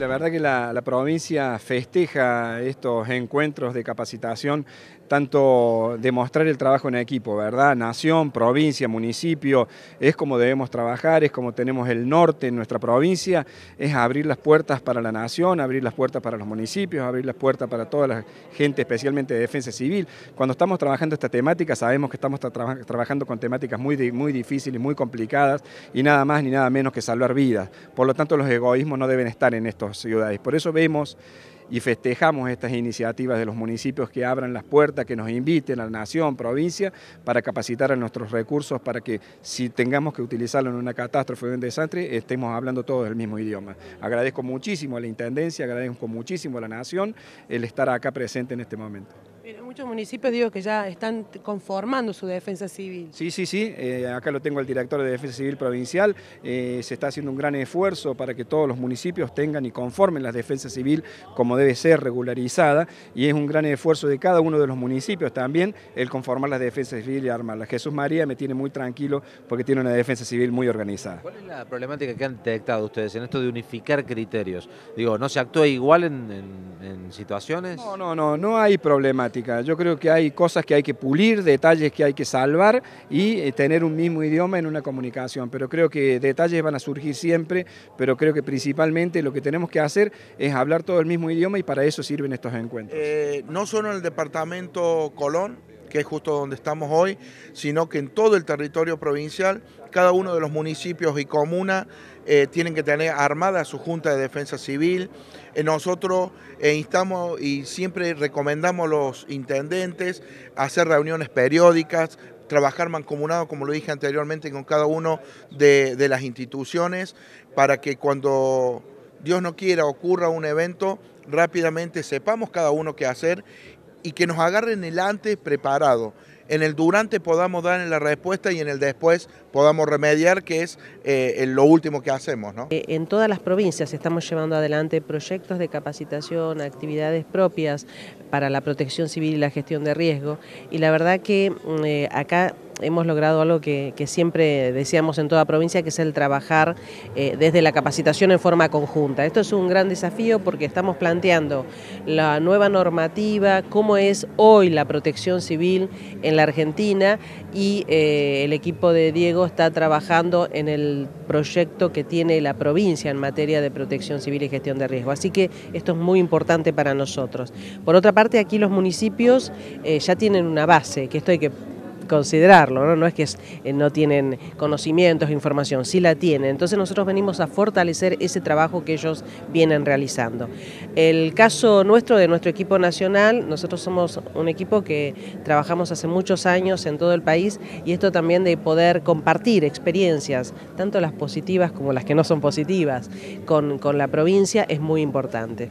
la verdad que la, provincia festeja estos encuentros de capacitación tanto demostrar el trabajo en equipo, ¿verdad? Nación, provincia, municipio, es como debemos trabajar, es como tenemos el norte en nuestra provincia, es abrir las puertas para la nación, abrir las puertas para los municipios, abrir las puertas para toda la gente, especialmente de defensa civil. Cuando estamos trabajando esta temática, sabemos que estamos trabajando con temáticas muy, muy difíciles, muy complicadas y nada más ni nada menos que salvar vidas. Por lo tanto, los egoísmos no deben estar en estas ciudades. Por eso vemos y festejamos estas iniciativas de los municipios que abran las puertas, que nos inviten a la nación, provincia, para capacitar a nuestros recursos para que si tengamos que utilizarlo en una catástrofe o en desastre, estemos hablando todos el mismo idioma. Agradezco muchísimo a la Intendencia, agradezco muchísimo a la nación el estar acá presente en este momento muchos municipios digo que ya están conformando su defensa civil. Sí, sí, sí. Eh, acá lo tengo al director de Defensa Civil Provincial. Eh, se está haciendo un gran esfuerzo para que todos los municipios tengan y conformen la defensa civil como debe ser regularizada. Y es un gran esfuerzo de cada uno de los municipios también el conformar las defensas civil y armarlas Jesús María me tiene muy tranquilo porque tiene una defensa civil muy organizada. ¿Cuál es la problemática que han detectado ustedes en esto de unificar criterios? Digo, ¿no se actúa igual en, situaciones? No, no, no, no hay problemática yo creo que hay cosas que hay que pulir, detalles que hay que salvar y eh, tener un mismo idioma en una comunicación. Pero creo que detalles van a surgir siempre, pero creo que principalmente lo que tenemos que hacer es hablar todo el mismo idioma y para eso sirven estos encuentros. Eh, no solo en el departamento Colón, que es justo donde estamos hoy, sino que en todo el territorio provincial, cada uno de los municipios y comunas eh, tienen que tener armada su Junta de Defensa Civil. Eh, nosotros eh, instamos y siempre recomendamos a los intendentes hacer reuniones periódicas, trabajar mancomunado, como lo dije anteriormente, con cada uno de, de las instituciones, para que cuando Dios no quiera ocurra un evento, rápidamente sepamos cada uno qué hacer y que nos agarren el antes preparado en el durante podamos dar la respuesta y en el después podamos remediar, que es eh, lo último que hacemos. Eh, en todas las provincias estamos llevando adelante proyectos de capacitación, actividades propias para la protección civil y la gestión de riesgo. Y la verdad que mm, eh, acá hemos logrado algo que, siempre decíamos en toda provincia, que es el trabajar desde la capacitación en forma conjunta. Esto es un gran desafío porque estamos planteando la nueva normativa, cómo es hoy la protección civil en la Argentina y eh, el equipo de Diego está trabajando en el proyecto que tiene la provincia en materia de protección civil y gestión de riesgo. Así que esto es muy importante para nosotros. Por otra parte, aquí los municipios eh, ya tienen una base, que esto hay que considerarlo, ¿no? es que eh, no tienen conocimientos, información, sí la tienen. Entonces nosotros venimos a fortalecer ese trabajo que ellos vienen realizando. El caso nuestro, de nuestro equipo nacional, nosotros somos un equipo que trabajamos hace muchos años en todo el país y esto también de poder compartir experiencias, tanto las positivas como las que no son positivas, con, con la provincia es muy importante.